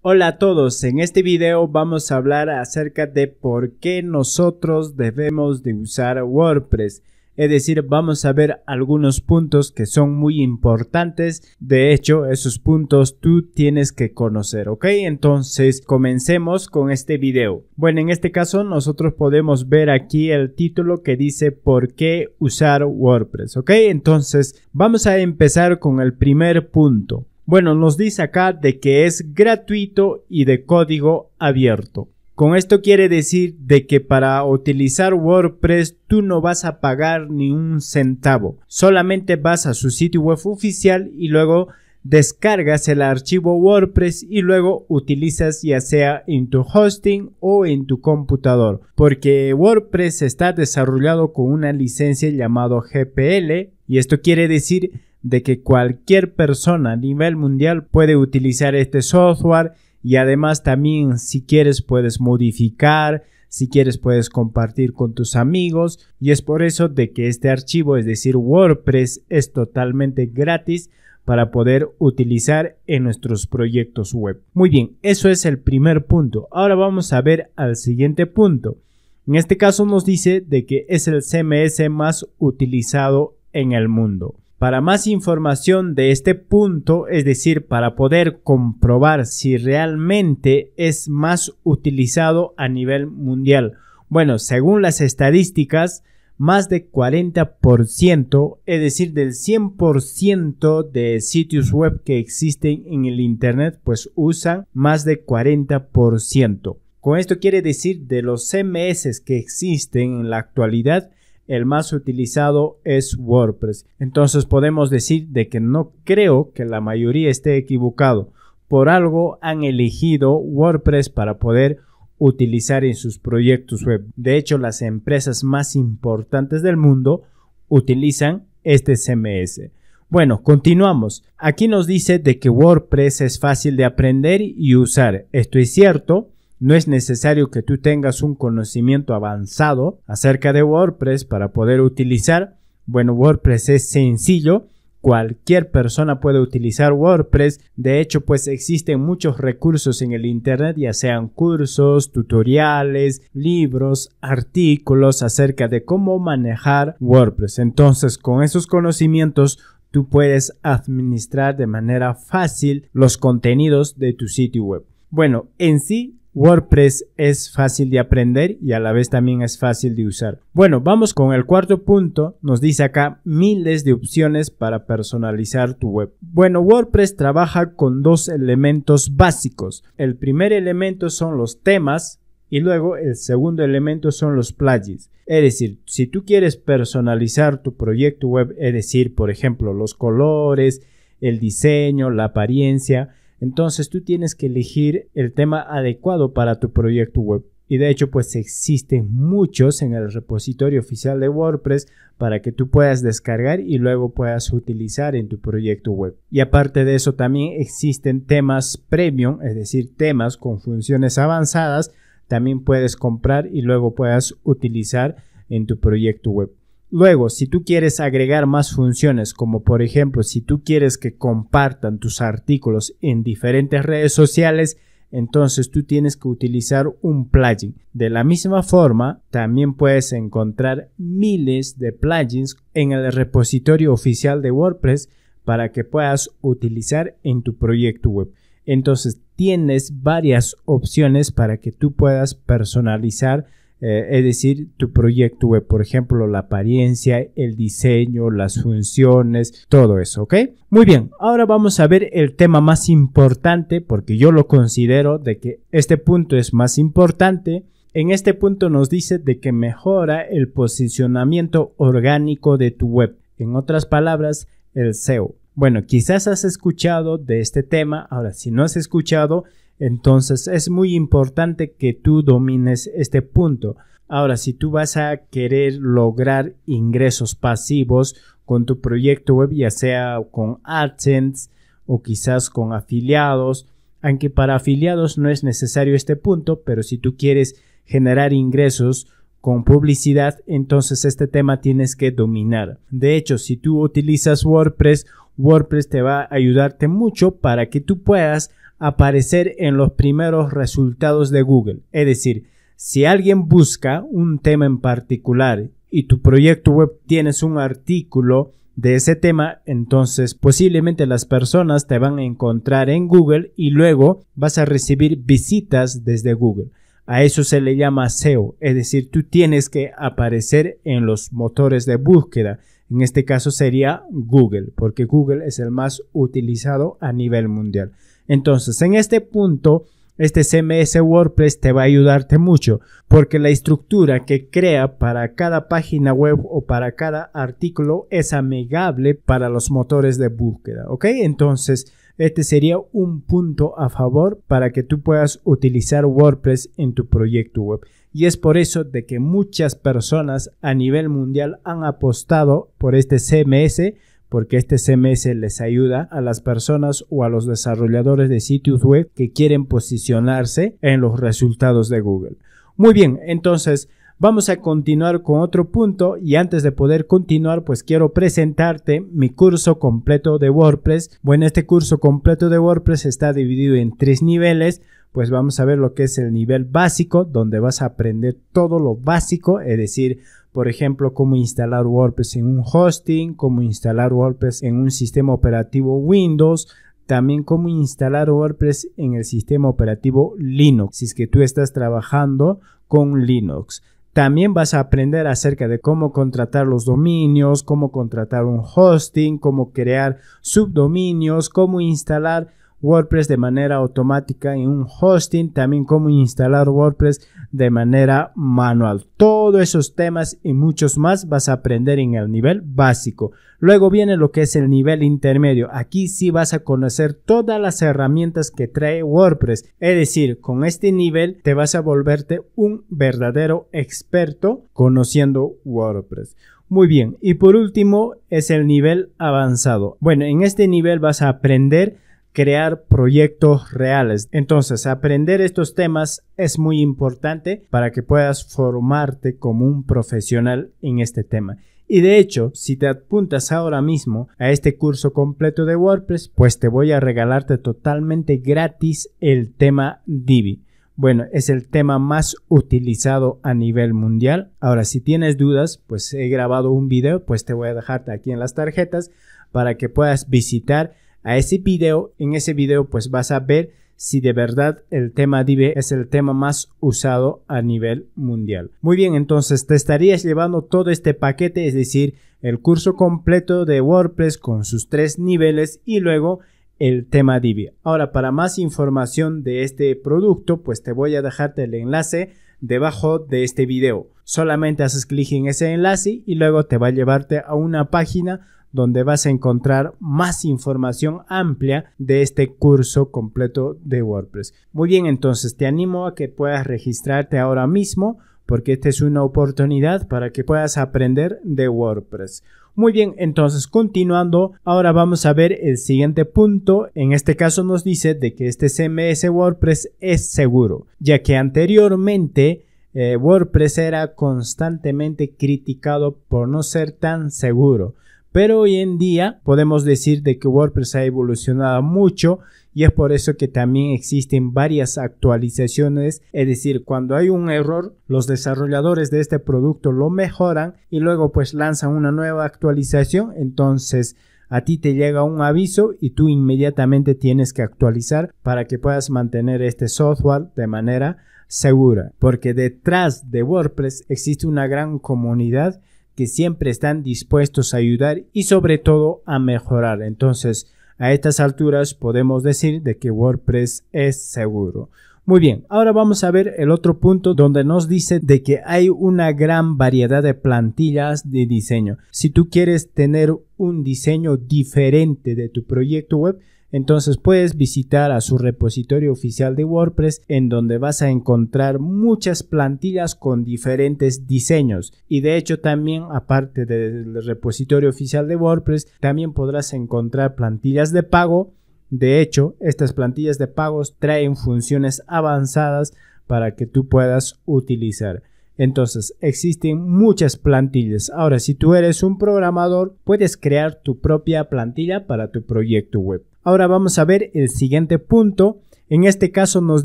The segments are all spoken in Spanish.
Hola a todos, en este video vamos a hablar acerca de por qué nosotros debemos de usar WordPress. Es decir, vamos a ver algunos puntos que son muy importantes. De hecho, esos puntos tú tienes que conocer, ¿ok? Entonces, comencemos con este video. Bueno, en este caso nosotros podemos ver aquí el título que dice ¿Por qué usar WordPress? ¿Ok? Entonces, vamos a empezar con el primer punto. Bueno, nos dice acá de que es gratuito y de código abierto. Con esto quiere decir de que para utilizar WordPress tú no vas a pagar ni un centavo. Solamente vas a su sitio web oficial y luego descargas el archivo WordPress y luego utilizas ya sea en tu hosting o en tu computador. Porque WordPress está desarrollado con una licencia llamado GPL y esto quiere decir de que cualquier persona a nivel mundial puede utilizar este software y además también si quieres puedes modificar, si quieres puedes compartir con tus amigos y es por eso de que este archivo, es decir WordPress, es totalmente gratis para poder utilizar en nuestros proyectos web. Muy bien, eso es el primer punto. Ahora vamos a ver al siguiente punto. En este caso nos dice de que es el CMS más utilizado en el mundo. Para más información de este punto, es decir, para poder comprobar si realmente es más utilizado a nivel mundial. Bueno, según las estadísticas, más de 40%, es decir, del 100% de sitios web que existen en el Internet, pues usan más de 40%. Con esto quiere decir de los CMS que existen en la actualidad, el más utilizado es WordPress. Entonces podemos decir de que no creo que la mayoría esté equivocado. Por algo han elegido WordPress para poder utilizar en sus proyectos web. De hecho, las empresas más importantes del mundo utilizan este CMS. Bueno, continuamos. Aquí nos dice de que WordPress es fácil de aprender y usar. Esto es cierto, no es necesario que tú tengas un conocimiento avanzado acerca de WordPress para poder utilizar. Bueno, WordPress es sencillo. Cualquier persona puede utilizar WordPress. De hecho, pues existen muchos recursos en el Internet, ya sean cursos, tutoriales, libros, artículos acerca de cómo manejar WordPress. Entonces, con esos conocimientos, tú puedes administrar de manera fácil los contenidos de tu sitio web. Bueno, en sí WordPress es fácil de aprender y a la vez también es fácil de usar. Bueno, vamos con el cuarto punto. Nos dice acá miles de opciones para personalizar tu web. Bueno, WordPress trabaja con dos elementos básicos. El primer elemento son los temas y luego el segundo elemento son los plugins. Es decir, si tú quieres personalizar tu proyecto web, es decir, por ejemplo, los colores, el diseño, la apariencia, entonces tú tienes que elegir el tema adecuado para tu proyecto web. Y de hecho, pues existen muchos en el repositorio oficial de WordPress para que tú puedas descargar y luego puedas utilizar en tu proyecto web. Y aparte de eso, también existen temas premium, es decir, temas con funciones avanzadas, también puedes comprar y luego puedas utilizar en tu proyecto web. Luego, si tú quieres agregar más funciones, como por ejemplo si tú quieres que compartan tus artículos en diferentes redes sociales, entonces tú tienes que utilizar un plugin. De la misma forma, también puedes encontrar miles de plugins en el repositorio oficial de WordPress para que puedas utilizar en tu proyecto web. Entonces tienes varias opciones para que tú puedas personalizar eh, es decir, tu proyecto web, por ejemplo, la apariencia, el diseño, las funciones, todo eso, ¿ok? Muy bien, ahora vamos a ver el tema más importante, porque yo lo considero de que este punto es más importante. En este punto nos dice de que mejora el posicionamiento orgánico de tu web. En otras palabras, el SEO. Bueno, quizás has escuchado de este tema. Ahora, si no has escuchado, entonces es muy importante que tú domines este punto. Ahora, si tú vas a querer lograr ingresos pasivos con tu proyecto web, ya sea con AdSense o quizás con afiliados, aunque para afiliados no es necesario este punto, pero si tú quieres generar ingresos con publicidad, entonces este tema tienes que dominar. De hecho, si tú utilizas WordPress, WordPress te va a ayudarte mucho para que tú puedas aparecer en los primeros resultados de Google. Es decir, si alguien busca un tema en particular y tu proyecto web tienes un artículo de ese tema, entonces posiblemente las personas te van a encontrar en Google y luego vas a recibir visitas desde Google. A eso se le llama SEO, es decir, tú tienes que aparecer en los motores de búsqueda. En este caso sería Google, porque Google es el más utilizado a nivel mundial. Entonces, en este punto, este CMS WordPress te va a ayudarte mucho porque la estructura que crea para cada página web o para cada artículo es amigable para los motores de búsqueda, ¿ok? Entonces este sería un punto a favor para que tú puedas utilizar WordPress en tu proyecto web. Y es por eso de que muchas personas a nivel mundial han apostado por este CMS porque este CMS les ayuda a las personas o a los desarrolladores de sitios web que quieren posicionarse en los resultados de Google. Muy bien, entonces Vamos a continuar con otro punto y antes de poder continuar pues quiero presentarte mi curso completo de WordPress. Bueno, este curso completo de WordPress está dividido en tres niveles pues vamos a ver lo que es el nivel básico, donde vas a aprender todo lo básico, es decir, por ejemplo, cómo instalar WordPress en un hosting, cómo instalar WordPress en un sistema operativo Windows, también cómo instalar WordPress en el sistema operativo Linux, si es que tú estás trabajando con Linux. También vas a aprender acerca de cómo contratar los dominios, cómo contratar un hosting, cómo crear subdominios, cómo instalar WordPress de manera automática en un hosting, también cómo instalar WordPress de manera manual. Todos esos temas y muchos más vas a aprender en el nivel básico. Luego viene lo que es el nivel intermedio. Aquí sí vas a conocer todas las herramientas que trae WordPress. Es decir, con este nivel te vas a volverte un verdadero experto conociendo WordPress. Muy bien, y por último es el nivel avanzado. Bueno, en este nivel vas a aprender crear proyectos reales. Entonces, aprender estos temas es muy importante para que puedas formarte como un profesional en este tema. Y de hecho, si te apuntas ahora mismo a este curso completo de WordPress, pues te voy a regalarte totalmente gratis el tema Divi. Bueno, es el tema más utilizado a nivel mundial. Ahora, si tienes dudas, pues he grabado un video, pues te voy a dejarte aquí en las tarjetas para que puedas visitar a ese video. En ese video pues vas a ver si de verdad el tema Divi es el tema más usado a nivel mundial. Muy bien, entonces te estarías llevando todo este paquete, es decir, el curso completo de WordPress con sus tres niveles y luego el tema Divi. Ahora, para más información de este producto, pues te voy a dejarte el enlace debajo de este video. Solamente haces clic en ese enlace y luego te va a llevarte a una página donde vas a encontrar más información amplia de este curso completo de WordPress. Muy bien, entonces te animo a que puedas registrarte ahora mismo porque esta es una oportunidad para que puedas aprender de WordPress. Muy bien, entonces continuando, ahora vamos a ver el siguiente punto. En este caso nos dice de que este CMS WordPress es seguro, ya que anteriormente eh, WordPress era constantemente criticado por no ser tan seguro. Pero hoy en día podemos decir de que WordPress ha evolucionado mucho y es por eso que también existen varias actualizaciones, es decir, cuando hay un error, los desarrolladores de este producto lo mejoran y luego pues lanzan una nueva actualización, entonces a ti te llega un aviso y tú inmediatamente tienes que actualizar para que puedas mantener este software de manera segura, porque detrás de WordPress existe una gran comunidad que siempre están dispuestos a ayudar y sobre todo a mejorar. Entonces, a estas alturas podemos decir de que WordPress es seguro. Muy bien, ahora vamos a ver el otro punto donde nos dice de que hay una gran variedad de plantillas de diseño. Si tú quieres tener un diseño diferente de tu proyecto web, entonces puedes visitar a su repositorio oficial de WordPress en donde vas a encontrar muchas plantillas con diferentes diseños. Y de hecho también aparte del repositorio oficial de WordPress, también podrás encontrar plantillas de pago. De hecho, estas plantillas de pagos traen funciones avanzadas para que tú puedas utilizar. Entonces, existen muchas plantillas. Ahora, si tú eres un programador, puedes crear tu propia plantilla para tu proyecto web. Ahora vamos a ver el siguiente punto. En este caso nos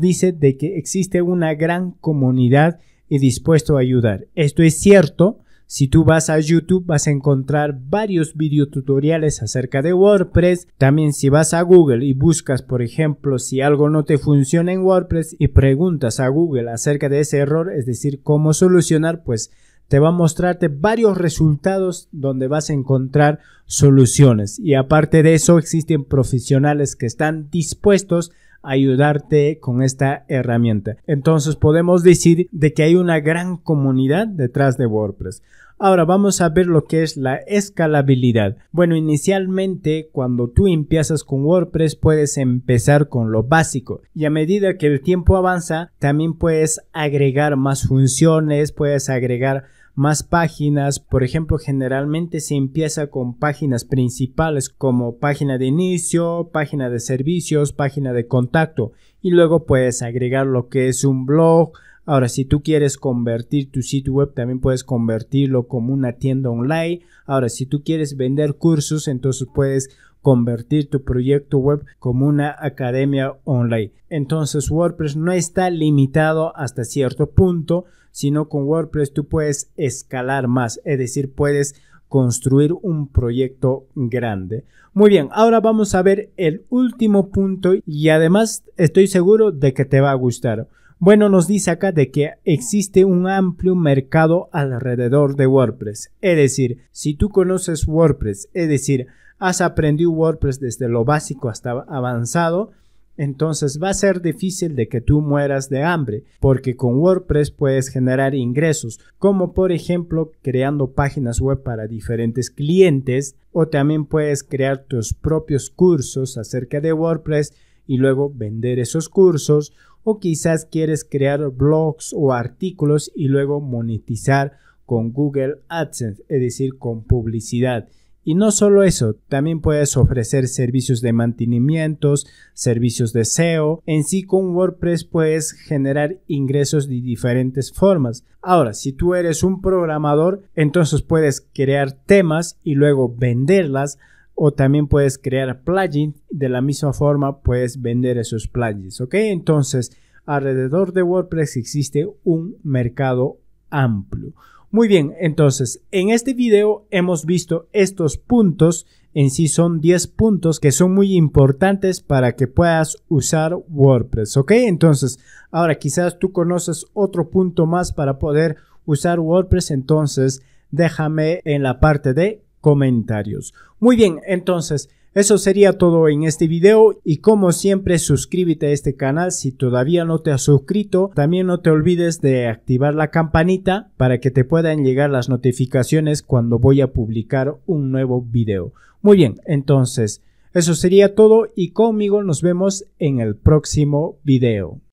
dice de que existe una gran comunidad y dispuesto a ayudar. Esto es cierto. Si tú vas a YouTube vas a encontrar varios videotutoriales acerca de WordPress. También si vas a Google y buscas, por ejemplo, si algo no te funciona en WordPress y preguntas a Google acerca de ese error, es decir, cómo solucionar, pues te va a mostrarte varios resultados donde vas a encontrar soluciones. Y aparte de eso, existen profesionales que están dispuestos a ayudarte con esta herramienta. Entonces podemos decir de que hay una gran comunidad detrás de WordPress. Ahora vamos a ver lo que es la escalabilidad. Bueno, inicialmente cuando tú empiezas con WordPress puedes empezar con lo básico y a medida que el tiempo avanza también puedes agregar más funciones, puedes agregar más páginas. Por ejemplo, generalmente se empieza con páginas principales como página de inicio, página de servicios, página de contacto y luego puedes agregar lo que es un blog. Ahora, si tú quieres convertir tu sitio web, también puedes convertirlo como una tienda online. Ahora, si tú quieres vender cursos, entonces puedes convertir tu proyecto web como una academia online. Entonces WordPress no está limitado hasta cierto punto, sino con WordPress tú puedes escalar más, es decir, puedes construir un proyecto grande. Muy bien, ahora vamos a ver el último punto y además estoy seguro de que te va a gustar. Bueno, nos dice acá de que existe un amplio mercado alrededor de WordPress. Es decir, si tú conoces WordPress, es decir, has aprendido WordPress desde lo básico hasta avanzado, entonces va a ser difícil de que tú mueras de hambre, porque con WordPress puedes generar ingresos, como por ejemplo creando páginas web para diferentes clientes, o también puedes crear tus propios cursos acerca de WordPress y luego vender esos cursos, o quizás quieres crear blogs o artículos y luego monetizar con Google AdSense, es decir, con publicidad. Y no solo eso, también puedes ofrecer servicios de mantenimientos, servicios de SEO. En sí con WordPress puedes generar ingresos de diferentes formas. Ahora, si tú eres un programador, entonces puedes crear temas y luego venderlas o también puedes crear plugins. De la misma forma puedes vender esos plugins. ¿Ok? Entonces, alrededor de WordPress existe un mercado amplio. Muy bien, entonces, en este video hemos visto estos puntos. En sí son 10 puntos que son muy importantes para que puedas usar WordPress. ¿Ok? Entonces, ahora quizás tú conoces otro punto más para poder usar WordPress. Entonces, déjame en la parte de comentarios. Muy bien, entonces eso sería todo en este video y como siempre suscríbete a este canal si todavía no te has suscrito. También no te olvides de activar la campanita para que te puedan llegar las notificaciones cuando voy a publicar un nuevo video. Muy bien, entonces eso sería todo y conmigo nos vemos en el próximo video.